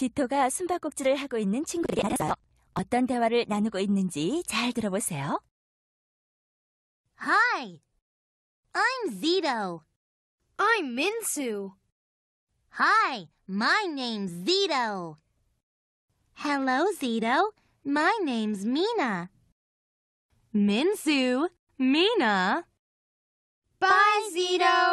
지토가 숨바꼭질을 하고 있는 친구들이 알아서 어떤 대화를 나누고 있는지 잘 들어보세요. Hi. I'm Zito. I'm Minsu. Hi, my name's Zito. Hello, Zito. My name's Mina. Minsu, Mina. Bye, Zito.